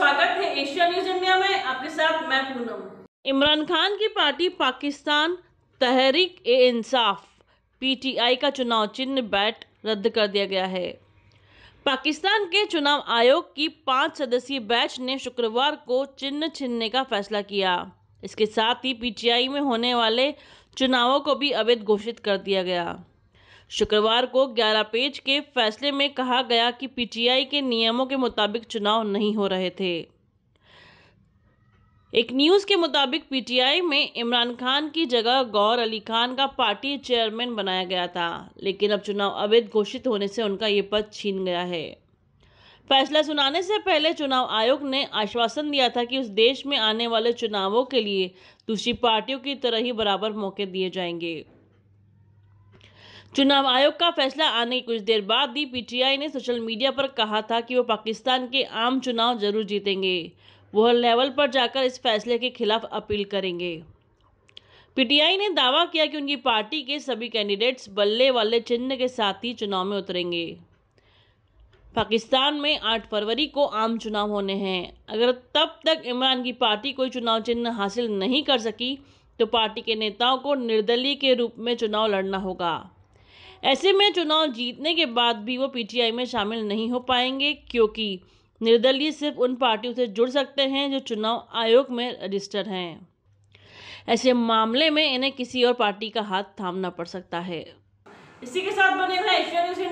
स्वागत है Asia news India में आपके साथ मैं पूनम इमरान खान की पार्टी पाकिस्तान तहरीक ए इंसाफ पीटीआई का चुनाव चिन्ह बैट रद्द कर दिया गया है पाकिस्तान के चुनाव आयोग की पांच सदस्यीय बैच ने शुक्रवार को चिन्ह छिनने का फैसला किया इसके साथ ही पीटीआई में होने वाले चुनावों को भी अवैध घोषित कर दिया गया शुक्रवार को 11 पेज के फैसले में कहा गया कि पीटीआई के नियमों के मुताबिक चुनाव नहीं हो रहे थे एक न्यूज़ के मुताबिक पीटीआई में इमरान खान की जगह गौर अली खान का पार्टी चेयरमैन बनाया गया था लेकिन अब चुनाव अवैध घोषित होने से उनका ये पद छीन गया है फैसला सुनाने से पहले चुनाव आयोग ने आश्वासन दिया था कि उस देश में आने वाले चुनावों के लिए दूसरी पार्टियों की तरह ही बराबर मौके दिए जाएंगे चुनाव आयोग का फैसला आने की कुछ देर बाद दी पीटीआई ने सोशल मीडिया पर कहा था कि वो पाकिस्तान के आम चुनाव जरूर जीतेंगे वो हर लेवल पर जाकर इस फैसले के खिलाफ अपील करेंगे पीटीआई ने दावा किया कि उनकी पार्टी के सभी कैंडिडेट्स बल्ले वाले चिन्ह के साथ ही चुनाव में उतरेंगे पाकिस्तान में 8 फरवरी को आम चुनाव होने हैं अगर तब तक इमरान की पार्टी कोई चुनाव चिन्ह हासिल नहीं कर सकी तो पार्टी के नेताओं को निर्दलीय के रूप में चुनाव लड़ना होगा ऐसे में चुनाव जीतने के बाद भी वो पीटीआई में शामिल नहीं हो पाएंगे क्योंकि निर्दलीय सिर्फ उन पार्टियों से जुड़ सकते हैं जो चुनाव आयोग में रजिस्टर हैं ऐसे मामले में इन्हें किसी और पार्टी का हाथ थामना पड़ सकता है इसी के साथ बने